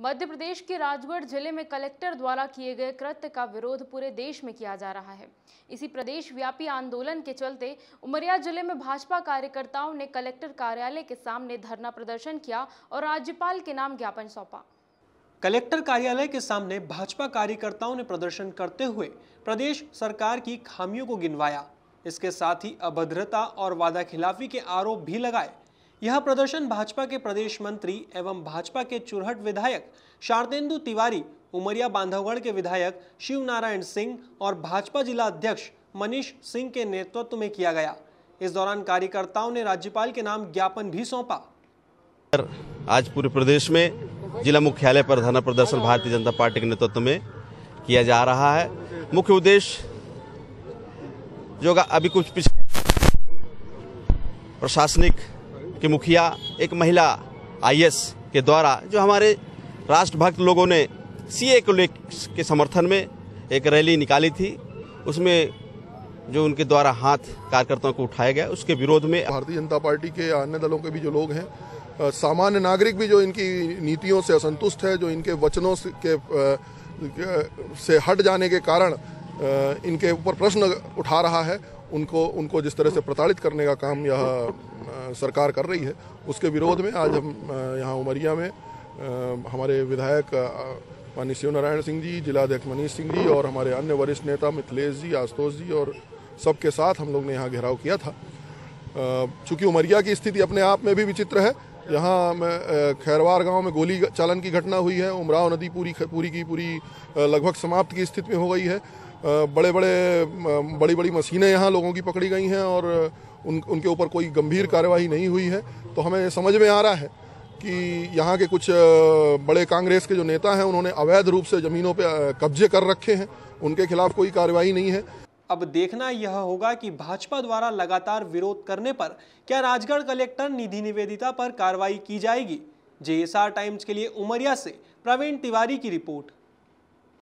मध्य प्रदेश के राजगढ़ जिले में कलेक्टर द्वारा किए गए कृत्य का विरोध पूरे देश में किया जा रहा है इसी प्रदेश व्यापी आंदोलन के चलते उमरिया जिले में भाजपा कार्यकर्ताओं ने कलेक्टर कार्यालय के सामने धरना प्रदर्शन किया और राज्यपाल के नाम ज्ञापन सौंपा कलेक्टर कार्यालय के सामने भाजपा कार्यकर्ताओं ने प्रदर्शन करते हुए प्रदेश सरकार की खामियों को गिनवाया इसके साथ ही अभद्रता और वादा खिलाफी के आरोप भी लगाए यह प्रदर्शन भाजपा के प्रदेश मंत्री एवं भाजपा के चुरहट विधायक शारदेन्दु तिवारी उमरिया बांधवगढ़ के विधायक शिव नारायण सिंह और भाजपा जिला अध्यक्ष मनीष सिंह के नेतृत्व में किया गया इस दौरान कार्यकर्ताओं ने राज्यपाल के नाम ज्ञापन भी सौंपा आज पूरे प्रदेश में जिला मुख्यालय पर धरना प्रदर्शन भारतीय जनता पार्टी के नेतृत्व में किया जा रहा है मुख्य उद्देश्य जो अभी कुछ प्रशासनिक के मुखिया एक महिला आई के द्वारा जो हमारे राष्ट्रभक्त लोगों ने सी को ले के समर्थन में एक रैली निकाली थी उसमें जो उनके द्वारा हाथ कार्यकर्ताओं को उठाया गया उसके विरोध में भारतीय जनता पार्टी के अन्य दलों के भी जो लोग हैं सामान्य नागरिक भी जो इनकी नीतियों से असंतुष्ट है जो इनके वचनों के से हट जाने के कारण इनके ऊपर प्रश्न उठा रहा है उनको उनको जिस तरह से प्रताड़ित करने का काम यह सरकार कर रही है उसके विरोध में आज हम यहाँ उमरिया में हमारे विधायक मानी शिव नारायण सिंह जी जिलाध्यक्ष मनीष सिंह जी और हमारे अन्य वरिष्ठ नेता मिथिलेश जी आशुतोष जी और सबके साथ हम लोग ने यहाँ घेराव किया था चूँकि उमरिया की स्थिति अपने आप में भी विचित्र है यहाँ खैरवार गांव में गोली चालन की घटना हुई है उमराव नदी पूरी पूरी की पूरी लगभग समाप्त की स्थिति में हो गई है बड़े बड़े बड़ी बड़ी मशीनें यहाँ लोगों की पकड़ी गई हैं और उन उनके ऊपर कोई गंभीर कार्रवाई नहीं हुई है तो हमें समझ में आ रहा है कि यहाँ के कुछ बड़े कांग्रेस के जो नेता हैं उन्होंने अवैध रूप से ज़मीनों पर कब्जे कर रखे हैं उनके खिलाफ कोई कार्रवाई नहीं है अब देखना यह होगा कि भाजपा द्वारा लगातार विरोध करने पर क्या राजगढ़ कलेक्टर निधि निवेदिता पर कार्रवाई की जाएगी जेएसआर टाइम्स के लिए उमरिया से प्रवीण तिवारी की रिपोर्ट